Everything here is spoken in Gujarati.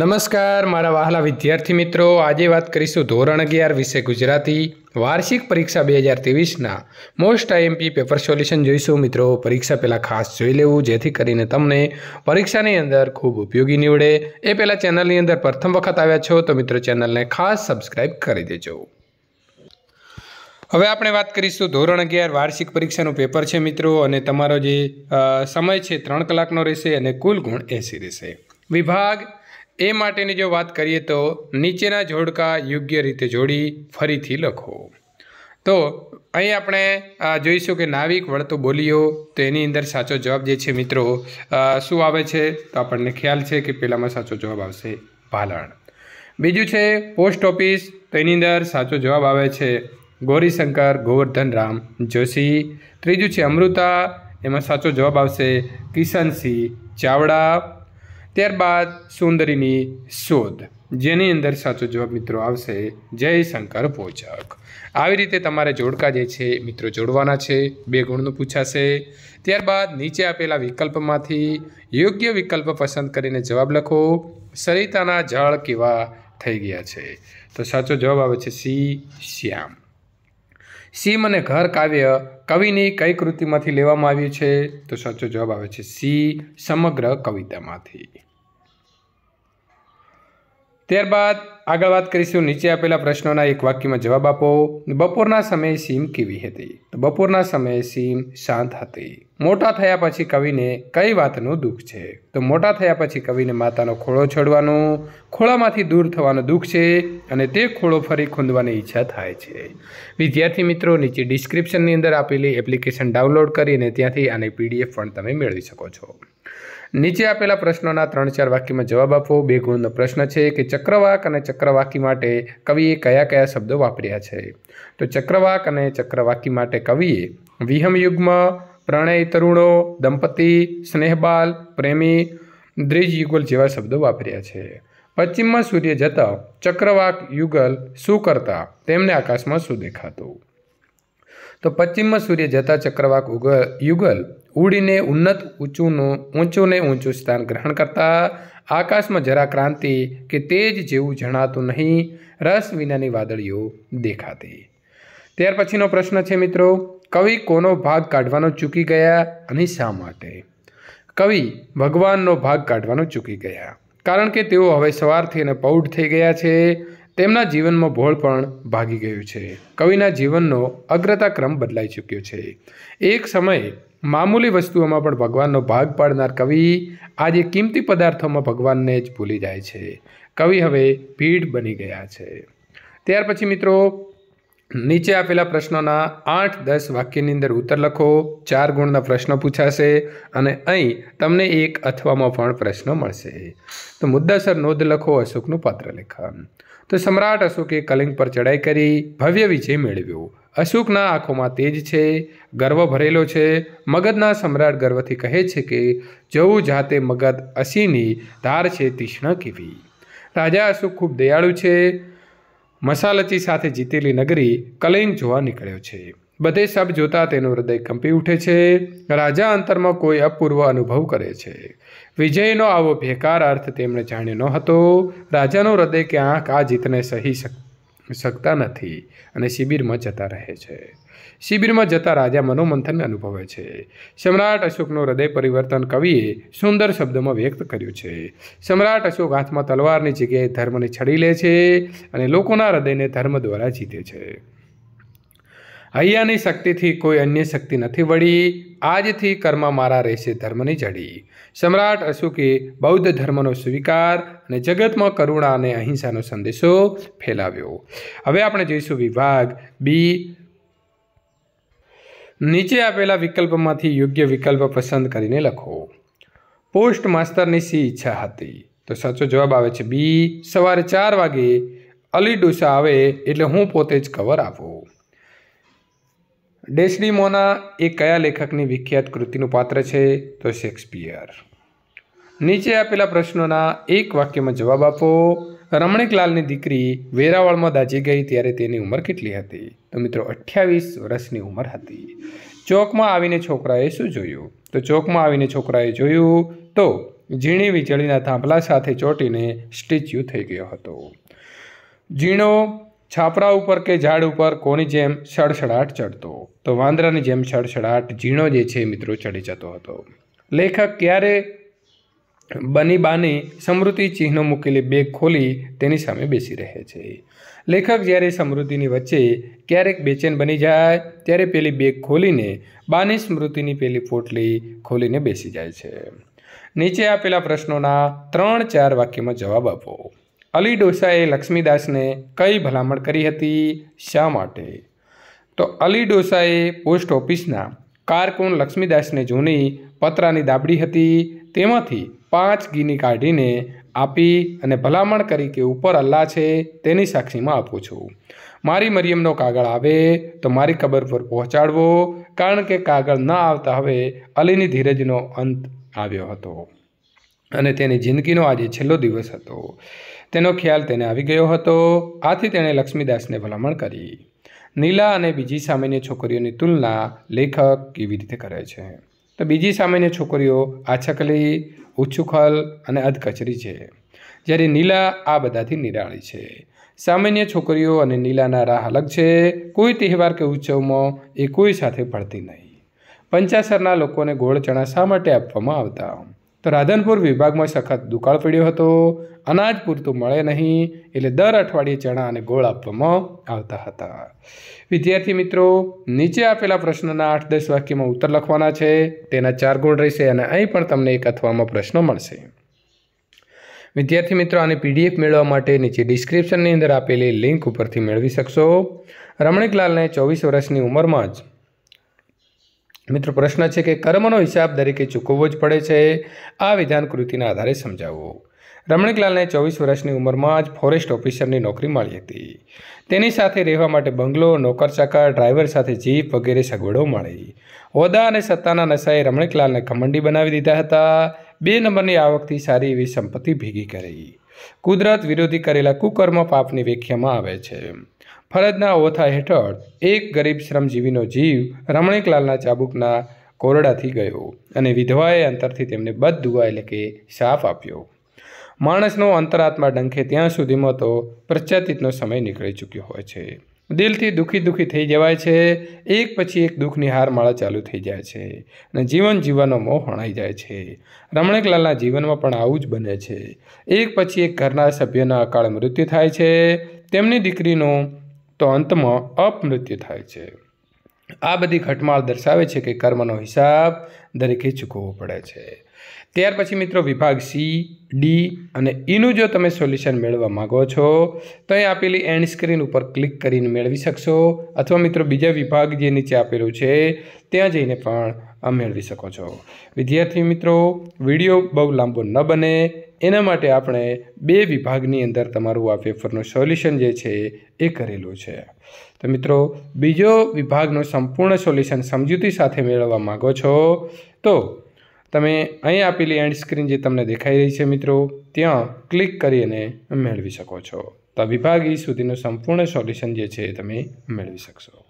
નમસ્કાર મારા વહાલા વિદ્યાર્થી મિત્રો આજે વાત કરીશું ધોરણ અગિયાર વિશે ગુજરાતી વાર્ષિક પરીક્ષા બે હજાર ત્રેવીસના મોસ્ટ આઈએમપી પેપર સોલ્યુશન જોઈશું મિત્રો પરીક્ષા પહેલાં ખાસ જોઈ લેવું જેથી કરીને તમને પરીક્ષાની અંદર ખૂબ ઉપયોગી નીવડે એ પહેલાં ચેનલની અંદર પ્રથમ વખત આવ્યા છો તો મિત્રો ચેનલને ખાસ સબસ્ક્રાઈબ કરી દેજો હવે આપણે વાત કરીશું ધોરણ અગિયાર વાર્ષિક પરીક્ષાનું પેપર છે મિત્રો અને તમારો જે સમય છે ત્રણ કલાકનો રહેશે અને કુલ ગુણ એંસી રહેશે વિભાગ એ માટેની જો વાત કરીએ તો નીચેના જોડકા યોગ્ય રીતે જોડી ફરીથી લખો તો અહીં આપણે જોઈશું કે નાવિક વળતો બોલીઓ તો એની અંદર સાચો જવાબ જે છે મિત્રો શું આવે છે તો આપણને ખ્યાલ છે કે પહેલાંમાં સાચો જવાબ આવશે ભાલણ બીજું છે પોસ્ટ ઓફિસ તો એની અંદર સાચો જવાબ આવે છે ગૌરીશંકર રામ જોશી ત્રીજું છે અમૃતા એમાં સાચો જવાબ આવશે કિશનસિંહ ચાવડા ત્યારબાદ સુંદરીની શોધ જેની અંદર સાચો જવાબ મિત્રો આવશે જય શંકર પોચક આવી રીતે તમારે જોડકા જે છે મિત્રો જોડવાના છે બે ગુણનું પૂછાશે ત્યારબાદ નીચે આપેલા વિકલ્પમાંથી યોગ્ય વિકલ્પ પસંદ કરીને જવાબ લખો સરિતાના જળ કેવા થઈ ગયા છે તો સાચો જવાબ આવે છે સી શ્યામ સીમ અને ઘર કાવ્ય કવિની કઈ કૃતિમાંથી લેવામાં આવ્યું છે તો સાચો જવાબ આવે છે સી સમગ્ર કવિતામાંથી ત્યારબાદ આગળ વાત કરીશું નીચે આપેલા પ્રશ્નોના એક વાક્યમાં જવાબ આપો બપોરના સમયે સીમ કેવી હતી તો બપોરના સમયે સીમ શાંત હતી મોટા થયા પછી કવિને કઈ વાતનું દુઃખ છે તો મોટા થયા પછી કવિને માતાનો ખોળો છોડવાનો ખોળામાંથી દૂર થવાનો દુઃખ છે અને તે ખોળો ફરી ખૂંદવાની ઈચ્છા થાય છે વિદ્યાર્થી મિત્રો નીચે ડિસ્ક્રિપ્શનની અંદર આપેલી એપ્લિકેશન ડાઉનલોડ કરીને ત્યાંથી આને પીડીએફ પણ તમે મેળવી શકો છો નીચે આપેલા પ્રશ્નોના ત્રણ ચાર વાક્યમાં જવાબ આપવો બે ગુણનો પ્રશ્ન છે કે ચક્રવાક અને ચક્રવાકી માટે કવિએ કયા કયા શબ્દો વાપર્યા છે તો ચક્રવાક અને ચક્રવાકી માટે કવિએ વિહમયુગ્મ પ્રણય તરુણો દંપતી સ્નેહબાલ પ્રેમી દ્વિજ યુગલ જેવા શબ્દો વાપર્યા છે પશ્ચિમમાં સૂર્ય જતા ચક્રવાક યુગલ શું કરતા તેમને આકાશમાં શું દેખાતું તો પશ્ચિમમાં સૂર્ય જતા ચક્રવાક યુગલ ઉડીને ઉન્નત ઊંચુંનો ઊંચું ને ઊંચું સ્થાન ગ્રહણ કરતા આકાશમાં જરા ક્રાંતિ કે તેજ જેવું જણાતું નહીં રસ વિનાની વાદળીઓ દેખાતી ત્યાર પછીનો પ્રશ્ન છે મિત્રો કવિ કોનો ભાગ કાઢવાનો ચૂકી ગયા અને શા માટે કવિ ભગવાનનો ભાગ કાઢવાનો ચૂકી ગયા કારણ કે તેઓ હવે સવાર થઈને પૌઢ થઈ ગયા છે તેમના જીવનમાં ભોળ પણ ભાગી ગયું છે કવિના જીવનનો અગ્રતા ક્રમ બદલાઈ ચૂક્યો છે એક સમયે મામૂલી વસ્તુઓમાં પણ ભગવાનનો ભાગ પાડનાર કવિ આજે કિંમતી પદાર્થોમાં ભગવાનને જ ભૂલી જાય છે કવિ હવે ભીડ બની ગયા છે ત્યાર પછી મિત્રો નીચે આપેલા પ્રશ્નોના આઠ દસ વાક્યની અંદર ઉત્તર લખો ચાર ગુણના પ્રશ્નો પૂછાશે અને અહીં તમને એક અથવામાં પણ પ્રશ્ન મળશે તો મુદ્દાસર નોંધ લખો અશોકનું પત્ર લેખન તો સમ્રાટ અશોકે કલિંગ પર ચડાઈ કરી ભવ્ય વિજય મેળવ્યો અશોકના આંખોમાં તેજ છે ગર્વ ભરેલો છે મગધના સમ્રાટ ગર્વથી કહે છે કે જવું જાતે મગધ અસીની ધાર છે તીક્ષ્ણ કેવી રાજા અશોક ખૂબ દયાળુ છે મસાલચી સાથે જીતેલી નગરી કલિંગ જોવા નીકળ્યો છે બધે સબ જોતા તેનું હૃદય કંપી ઉઠે છે રાજા અંતરમાં કોઈ અપૂર્વ અનુભવ કરે છે વિજયનો આવો ભેકાર અર્થ તેમણે જાણ્યો ન હતો રાજાનું હૃદય કે આંખ આ જીતને સહી શકતું શકતા નથી અને શિબિરમાં જતા રહે છે શિબિરમાં જતા રાજા મનોમંથનને અનુભવે છે સમ્રાટ અશોકનો હૃદય પરિવર્તન કવિએ સુંદર શબ્દોમાં વ્યક્ત કર્યું છે સમ્રાટ અશોક હાથમાં તલવારની જગ્યાએ ધર્મને છડી લે છે અને લોકોના હૃદયને ધર્મ દ્વારા જીતે છે હૈયાની શક્તિથી કોઈ અન્ય શક્તિ નથી વળી આજથી કર્મ મારા રહેશે ધર્મની જડી સમ્રાટ અશોકે બૌદ્ધ ધર્મનો સ્વીકાર અને જગતમાં કરુણા અને અહિંસાનો સંદેશો ફેલાવ્યો હવે આપણે જોઈશું વિભાગ બી નીચે આપેલા વિકલ્પમાંથી યોગ્ય વિકલ્પ પસંદ કરીને લખો પોસ્ટ માસ્તરની સી ઈચ્છા હતી તો સાચો જવાબ આવે છે બી સવારે ચાર વાગે અલી ડોસા આવે એટલે હું પોતે જ કવર આપું ડેસડી મોના એ કયા લેખકની વિખ્યાત કૃતિનું પાત્ર છે તો શેક્સપિયર નીચે આપેલા પ્રશ્નોના એક વાક્યમાં જવાબ આપો રમણીકલાલની દીકરી વેરાવળમાં દાજી ગઈ ત્યારે તેની ઉંમર કેટલી હતી તો મિત્રો અઠ્યાવીસ વર્ષની ઉંમર હતી ચોકમાં આવીને છોકરાએ શું જોયું તો ચોકમાં આવીને છોકરાએ જોયું તો ઝીણી વીજળીના થાંભલા સાથે ચોટીને સ્ટેચ્યુ થઈ ગયો હતો ઝીણો છાપરા ઉપર કે ઝાડ ઉપર કોની જેમ સડસડાટ ચડતો તો વાંદરાની જેમ સડસડાટ ઝીણો જે છે મિત્રો ચડી જતો હતો લેખક ક્યારે બની બાની સમૃદ્ધિ ચિહ્નો મૂકેલી બેગ ખોલી તેની સામે બેસી રહે છે લેખક જ્યારે સમૃદ્ધિની વચ્ચે ક્યારેક બેચેન બની જાય ત્યારે પેલી બેગ ખોલીને બાની સ્મૃતિની પેલી પોટલી ખોલીને બેસી જાય છે નીચે આપેલા પ્રશ્નોના ત્રણ ચાર વાક્યમાં જવાબ આપો અલી ડોસાએ લક્ષ્મીદાસને કઈ ભલામણ કરી હતી શા માટે તો અલી ડોસાએ પોસ્ટ ઓફિસના કારકુન લક્ષ્મીદાસને જૂની પતરાની દાબડી હતી તેમાંથી પાંચ ગીની કાઢીને આપી અને ભલામણ કરી કે ઉપર અલ્લાહ છે તેની સાક્ષીમાં આપું છું મારી મરિયમનો કાગળ આવે તો મારી કબર પર પહોંચાડવો કારણ કે કાગળ ન આવતા હવે અલીની ધીરજનો અંત આવ્યો હતો અને તેની જિંદગીનો આજે છેલ્લો દિવસ હતો તેનો ખ્યાલ તેને આવી ગયો હતો આથી તેણે લક્ષ્મીદાસને ભલામણ કરી નીલા અને બીજી સામાન્ય છોકરીઓની તુલના લેખક કેવી રીતે કરે છે તો બીજી સામાન્ય છોકરીઓ આછકલી ઉછુખલ અને અધકચરી છે જ્યારે નીલા આ બધાથી નિરાળી છે સામાન્ય છોકરીઓ અને નીલાના રાહ અલગ છે કોઈ તહેવાર કે ઉત્સવમાં એ કોઈ સાથે પડતી નહીં પંચાસરના લોકોને ગોળ ચણા શા માટે આપવામાં આવતા તો રાધનપુર વિભાગમાં સખત દુકાળ પડ્યો હતો અનાજ પૂરતું મળે નહીં એટલે દર અઠવાડિયે ચણા અને ગોળ આપવામાં આવતા હતા વિદ્યાર્થી મિત્રો નીચે આપેલા પ્રશ્નના આઠ દસ વાક્યમાં ઉત્તર લખવાના છે તેના ચાર ગુણ રહેશે અને અહીં પણ તમને એક અથવામાં પ્રશ્નો મળશે વિદ્યાર્થી મિત્રો આને પીડીએફ મેળવવા માટે નીચે ડિસ્ક્રિપ્શનની અંદર આપેલી લિંક ઉપરથી મેળવી શકશો રમણીકલાલને ચોવીસ વર્ષની ઉંમરમાં જ મિત્રો પ્રશ્ન છે કે કર્મનો હિસાબ દરેકે ચૂકવવો જ પડે છે આ વિધાન કૃતિના આધારે સમજાવો રમણીકલાલને ચોવીસ વર્ષની ઉંમરમાં જ ફોરેસ્ટ ઓફિસરની નોકરી મળી હતી તેની સાથે રહેવા માટે બંગલો નોકરચાકર ડ્રાઈવર સાથે જીપ વગેરે સગવડો મળી હોદા અને સત્તાના નશાએ રમણીકલાલને ખમંડી બનાવી દીધા હતા બે નંબરની આવકથી સારી એવી સંપત્તિ ભેગી કરી કુદરત વિરોધી કરેલા કુકર્મ પાપની વ્યાખ્યામાં આવે છે ફરજના ઓથા હેઠળ એક ગરીબ શ્રમજીવીનો જીવ રમણીકલાલના ચાબુકના કોરડાથી ગયો અને વિધવાએ અંતરથી તેમને બદ દુઆ એટલે કે શાપ આપ્યો માણસનો અંતરાત્મા ડંખે ત્યાં સુધીમાં તો પ્રચાતિતનો સમય નીકળી ચૂક્યો હોય છે દિલથી દુઃખી દુઃખી થઈ જવાય છે એક પછી એક દુઃખની હારમાળા ચાલુ થઈ જાય છે અને જીવન જીવવાનો મોહ હણાઈ જાય છે રમણેકલાલના જીવનમાં પણ આવું જ બને છે એક પછી એક ઘરના સભ્યના અકાળ મૃત્યુ થાય છે તેમની દીકરીનું તો અંતમાં અપમૃત્યુ થાય છે આ બધી ઘટમાળ દર્શાવે છે કે કર્મનો હિસાબ દરેકે ચૂકવવો પડે છે ત્યાર પછી મિત્રો વિભાગ સી ડી અને ઈનું જો તમે સોલ્યુશન મેળવવા માગો છો તો એ આપેલી એન્ડ સ્ક્રીન ઉપર ક્લિક કરીને મેળવી શકશો અથવા મિત્રો બીજા વિભાગ જે નીચે આપેલું છે ત્યાં જઈને પણ મેળવી શકો છો વિદ્યાર્થી મિત્રો વિડીયો બહુ લાંબો ન બને એના માટે આપણે બે વિભાગની અંદર તમારું આ પેપરનું સોલ્યુશન જે છે એ કરેલું છે તો મિત્રો બીજો વિભાગનું સંપૂર્ણ સોલ્યુશન સમજૂતી સાથે મેળવવા માગો છો તો તમે અહીં આપેલી એન્ડ સ્ક્રીન જે તમને દેખાઈ રહી છે મિત્રો ત્યાં ક્લિક કરીને મેળવી શકો છો તો વિભાગ ઈ સુધીનું સંપૂર્ણ સોલ્યુશન જે છે એ તમે મેળવી શકશો